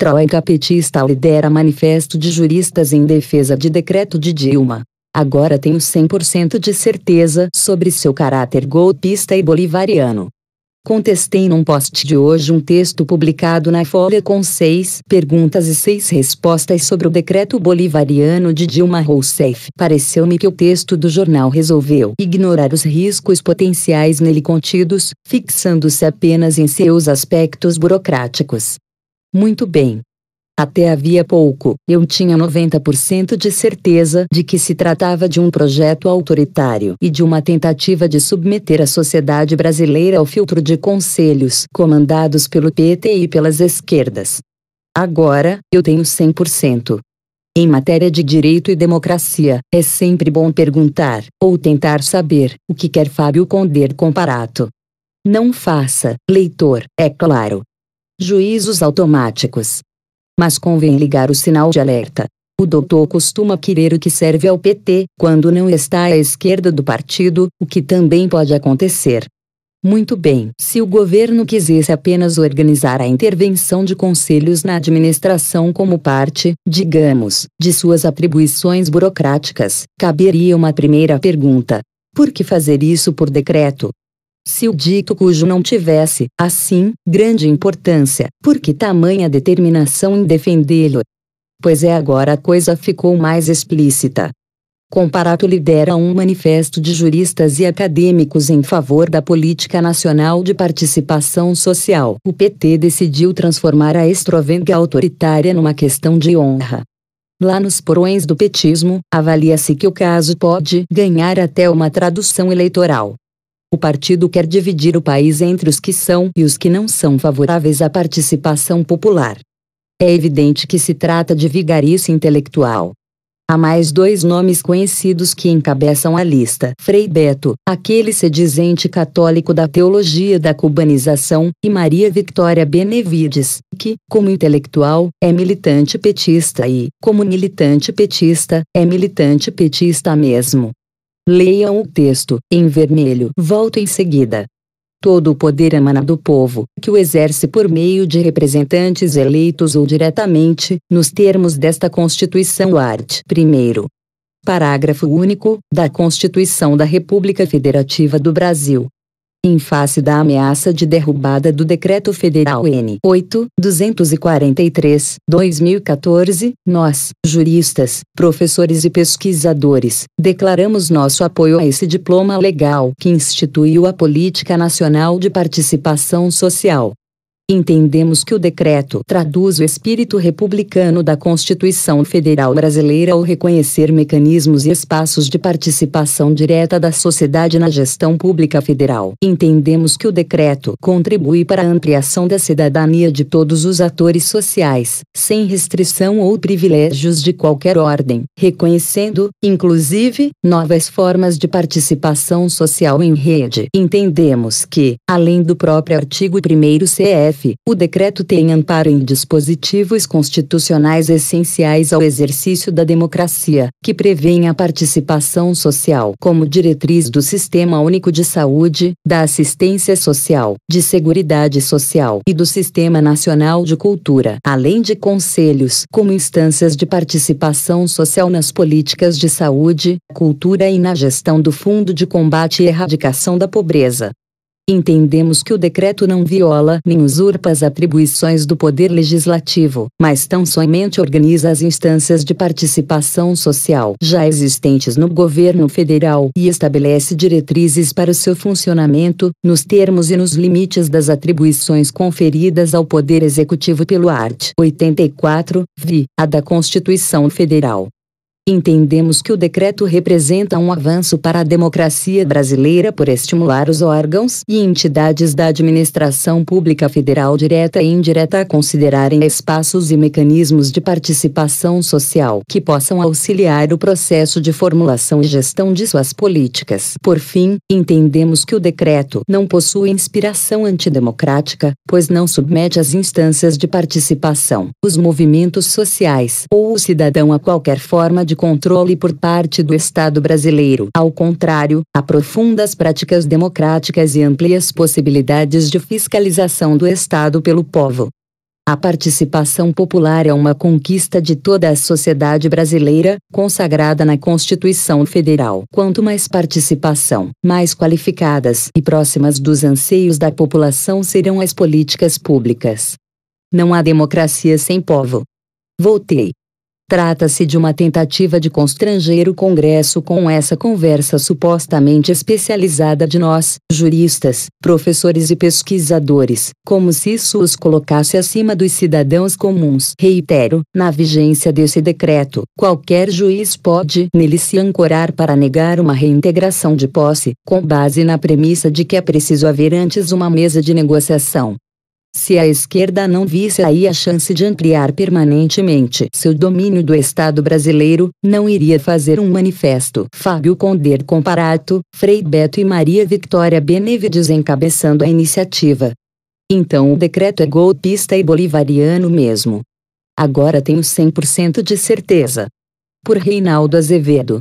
Troika petista lidera manifesto de juristas em defesa de decreto de Dilma. Agora tenho 100% de certeza sobre seu caráter golpista e bolivariano. Contestei num post de hoje um texto publicado na Folha com seis perguntas e seis respostas sobre o decreto bolivariano de Dilma Rousseff. Pareceu-me que o texto do jornal resolveu ignorar os riscos potenciais nele contidos, fixando-se apenas em seus aspectos burocráticos. Muito bem. Até havia pouco, eu tinha 90% de certeza de que se tratava de um projeto autoritário e de uma tentativa de submeter a sociedade brasileira ao filtro de conselhos comandados pelo PT e pelas esquerdas. Agora, eu tenho 100%. Em matéria de direito e democracia, é sempre bom perguntar, ou tentar saber, o que quer Fábio Conder comparato. Não faça, leitor, é claro, juízos automáticos. Mas convém ligar o sinal de alerta. O doutor costuma querer o que serve ao PT quando não está à esquerda do partido, o que também pode acontecer. Muito bem, se o governo quisesse apenas organizar a intervenção de conselhos na administração como parte, digamos, de suas atribuições burocráticas, caberia uma primeira pergunta: por que fazer isso por decreto? se o dito cujo não tivesse, assim, grande importância, por que tamanha determinação em defendê-lo. Pois é agora a coisa ficou mais explícita. Comparato lidera um manifesto de juristas e acadêmicos em favor da Política Nacional de Participação Social. O PT decidiu transformar a extrovenga autoritária numa questão de honra. Lá nos porões do petismo, avalia-se que o caso pode ganhar até uma tradução eleitoral. O partido quer dividir o país entre os que são e os que não são favoráveis à participação popular. É evidente que se trata de vigarice intelectual. Há mais dois nomes conhecidos que encabeçam a lista: Frei Beto, aquele sedizente católico da teologia da cubanização, e Maria Victoria Benevides, que, como intelectual, é militante petista e, como militante petista, é militante petista mesmo. Leiam o texto, em vermelho. Volto em seguida. Todo o poder emana do povo, que o exerce por meio de representantes eleitos ou diretamente, nos termos desta Constituição art. 1. Parágrafo único, da Constituição da República Federativa do Brasil, em face da ameaça de derrubada do Decreto Federal N. 8.243-2014, nós, juristas, professores e pesquisadores, declaramos nosso apoio a esse diploma legal que instituiu a Política Nacional de Participação Social Entendemos que o decreto traduz o espírito republicano da Constituição Federal Brasileira ao reconhecer mecanismos e espaços de participação direta da sociedade na gestão pública federal. Entendemos que o decreto contribui para a ampliação da cidadania de todos os atores sociais, sem restrição ou privilégios de qualquer ordem, reconhecendo, inclusive, novas formas de participação social em rede. Entendemos que, além do próprio artigo 1 CF, STF, o decreto tem amparo em dispositivos constitucionais essenciais ao exercício da democracia, que prevêem a participação social como diretriz do Sistema Único de Saúde, da Assistência Social, de Seguridade Social e do Sistema Nacional de Cultura, além de conselhos como instâncias de participação social nas políticas de saúde, cultura e na gestão do Fundo de Combate e Erradicação da Pobreza. Entendemos que o decreto não viola nem usurpa as atribuições do Poder Legislativo, mas tão somente organiza as instâncias de participação social já existentes no governo federal e estabelece diretrizes para o seu funcionamento, nos termos e nos limites das atribuições conferidas ao Poder Executivo pelo art. 84, vi, a da Constituição Federal. Entendemos que o decreto representa um avanço para a democracia brasileira por estimular os órgãos e entidades da administração pública federal direta e indireta a considerarem espaços e mecanismos de participação social que possam auxiliar o processo de formulação e gestão de suas políticas. Por fim, entendemos que o decreto não possui inspiração antidemocrática, pois não submete as instâncias de participação, os movimentos sociais ou o cidadão a qualquer forma de controle por parte do Estado brasileiro. Ao contrário, aprofunda as práticas democráticas e amplia as possibilidades de fiscalização do Estado pelo povo. A participação popular é uma conquista de toda a sociedade brasileira, consagrada na Constituição Federal. Quanto mais participação, mais qualificadas e próximas dos anseios da população serão as políticas públicas. Não há democracia sem povo. Voltei. Trata-se de uma tentativa de constranger o Congresso com essa conversa supostamente especializada de nós, juristas, professores e pesquisadores, como se isso os colocasse acima dos cidadãos comuns. Reitero, na vigência desse decreto, qualquer juiz pode nele se ancorar para negar uma reintegração de posse, com base na premissa de que é preciso haver antes uma mesa de negociação, se a esquerda não visse aí a chance de ampliar permanentemente seu domínio do Estado brasileiro, não iria fazer um manifesto. Fábio Conder Comparato, Frei Beto e Maria Victoria Benevides encabeçando a iniciativa. Então o decreto é golpista e bolivariano mesmo. Agora tenho 100% de certeza. Por Reinaldo Azevedo.